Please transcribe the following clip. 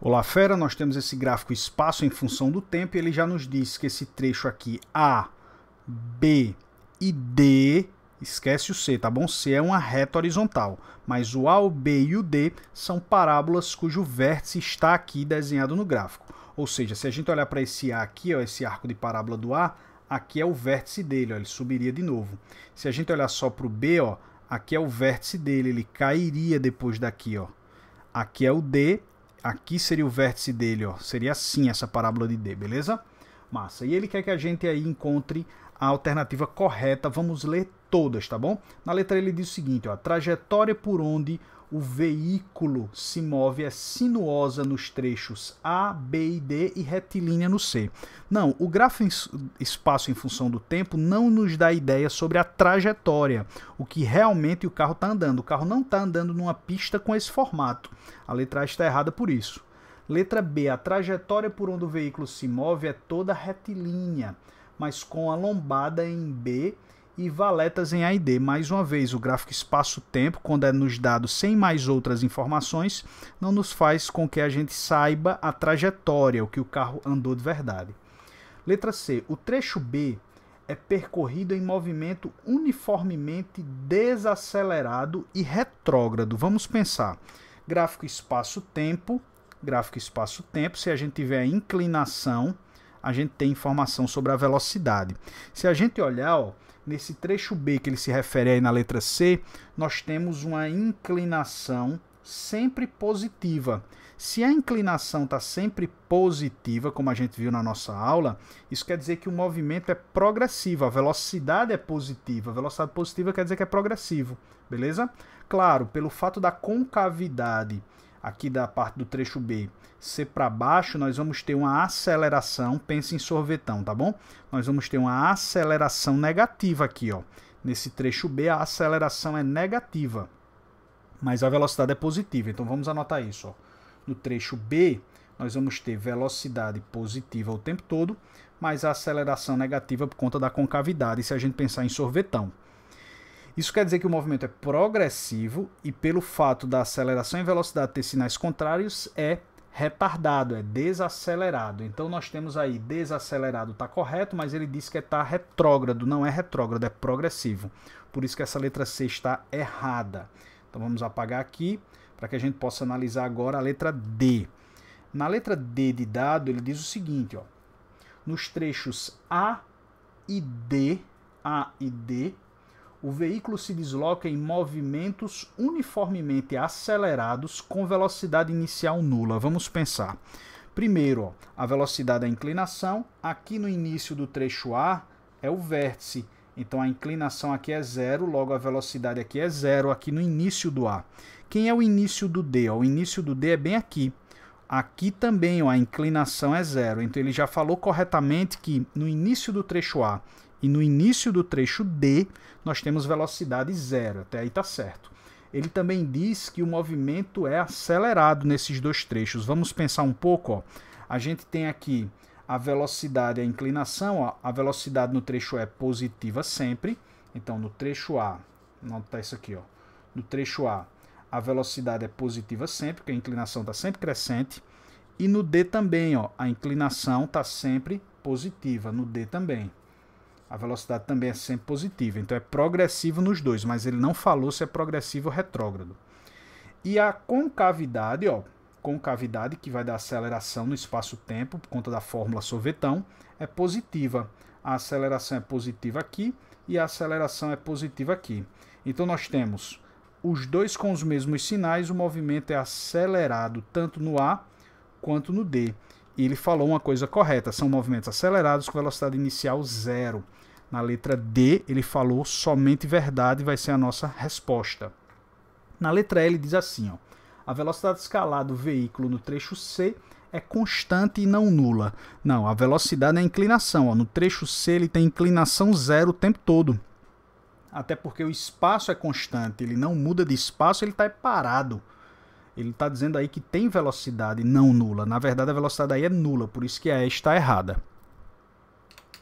Olá, fera, nós temos esse gráfico espaço em função do tempo e ele já nos diz que esse trecho aqui A, B e D, esquece o C, tá bom? C é uma reta horizontal, mas o A, o B e o D são parábolas cujo vértice está aqui desenhado no gráfico. Ou seja, se a gente olhar para esse A aqui, ó, esse arco de parábola do A, aqui é o vértice dele, ó, ele subiria de novo. Se a gente olhar só para o B, ó, aqui é o vértice dele, ele cairia depois daqui. Ó. Aqui é o D aqui seria o vértice dele, ó. Seria assim essa parábola de D, beleza? Massa. E ele quer que a gente aí encontre a alternativa correta. Vamos ler todas, tá bom? Na letra ele diz o seguinte, ó: trajetória por onde o veículo se move, é sinuosa nos trechos A, B e D e retilínea no C. Não, o grafo em espaço em função do tempo não nos dá ideia sobre a trajetória, o que realmente o carro está andando. O carro não está andando numa pista com esse formato. A letra A está errada por isso. Letra B, a trajetória por onde o veículo se move é toda retilínea, mas com a lombada em B e valetas em d Mais uma vez, o gráfico espaço-tempo, quando é nos dado sem mais outras informações, não nos faz com que a gente saiba a trajetória, o que o carro andou de verdade. Letra C. O trecho B é percorrido em movimento uniformemente desacelerado e retrógrado. Vamos pensar. Gráfico espaço-tempo, gráfico espaço-tempo, se a gente tiver a inclinação, a gente tem informação sobre a velocidade. Se a gente olhar, ó, nesse trecho B que ele se refere aí na letra C, nós temos uma inclinação sempre positiva. Se a inclinação está sempre positiva, como a gente viu na nossa aula, isso quer dizer que o movimento é progressivo, a velocidade é positiva. A velocidade positiva quer dizer que é progressivo, beleza? Claro, pelo fato da concavidade aqui da parte do trecho B ser para baixo, nós vamos ter uma aceleração, Pensa em sorvetão, tá bom? Nós vamos ter uma aceleração negativa aqui, ó. Nesse trecho B a aceleração é negativa, mas a velocidade é positiva. Então vamos anotar isso, ó. No trecho B, nós vamos ter velocidade positiva o tempo todo, mas a aceleração negativa por conta da concavidade, se a gente pensar em sorvetão. Isso quer dizer que o movimento é progressivo e, pelo fato da aceleração e velocidade ter sinais contrários, é retardado, é desacelerado. Então nós temos aí desacelerado está correto, mas ele diz que está é retrógrado, não é retrógrado, é progressivo. Por isso que essa letra C está errada. Então vamos apagar aqui para que a gente possa analisar agora a letra D. Na letra D de dado, ele diz o seguinte, ó. Nos trechos A e D, A e D, o veículo se desloca em movimentos uniformemente acelerados com velocidade inicial nula. Vamos pensar. Primeiro, ó, a velocidade da inclinação. Aqui no início do trecho A é o vértice. Então a inclinação aqui é zero, logo a velocidade aqui é zero, aqui no início do A. Quem é o início do D? Ó, o início do D é bem aqui. Aqui também ó, a inclinação é zero. Então ele já falou corretamente que no início do trecho A e no início do trecho D, nós temos velocidade zero. Até aí está certo. Ele também diz que o movimento é acelerado nesses dois trechos. Vamos pensar um pouco. Ó. A gente tem aqui a velocidade e a inclinação. Ó. A velocidade no trecho é positiva sempre. Então, no trecho A, não isso aqui, ó. No trecho A, a velocidade é positiva sempre, porque a inclinação está sempre crescente. E no D também, ó, a inclinação está sempre positiva, no D também a velocidade também é sempre positiva. Então é progressivo nos dois, mas ele não falou se é progressivo ou retrógrado. E a concavidade, ó, concavidade que vai dar aceleração no espaço-tempo por conta da fórmula sorvetão, é positiva. A aceleração é positiva aqui e a aceleração é positiva aqui. Então nós temos os dois com os mesmos sinais, o movimento é acelerado tanto no A quanto no D. E ele falou uma coisa correta, são movimentos acelerados com velocidade inicial zero. Na letra D, ele falou somente verdade vai ser a nossa resposta. Na letra E, ele diz assim: ó, a velocidade escalar do veículo no trecho C é constante e não nula. Não, a velocidade é a inclinação. Ó. No trecho C, ele tem inclinação zero o tempo todo. Até porque o espaço é constante, ele não muda de espaço, ele está é parado. Ele está dizendo aí que tem velocidade não nula. Na verdade, a velocidade aí é nula, por isso que a é, E está errada.